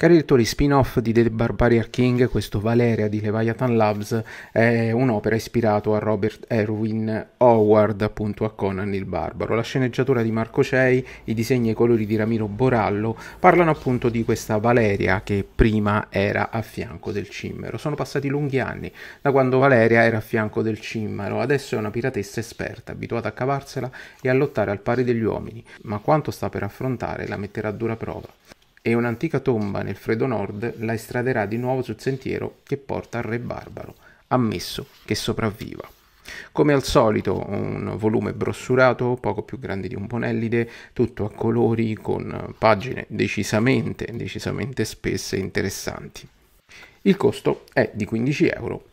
Cari lettori, spin-off di The Barbarian King, questo Valeria di Leviathan Labs è un'opera ispirata a Robert Erwin Howard, appunto a Conan il Barbaro. La sceneggiatura di Marco Cei, i disegni e i colori di Ramiro Borallo parlano appunto di questa Valeria che prima era a fianco del Cimmero. Sono passati lunghi anni da quando Valeria era a fianco del Cimmero, adesso è una piratessa esperta, abituata a cavarsela e a lottare al pari degli uomini, ma quanto sta per affrontare la metterà a dura prova e un'antica tomba nel freddo nord la estraderà di nuovo sul sentiero che porta al re barbaro, ammesso che sopravviva. Come al solito, un volume brossurato, poco più grande di un Bonellide, tutto a colori, con pagine decisamente, decisamente spesse e interessanti. Il costo è di 15 euro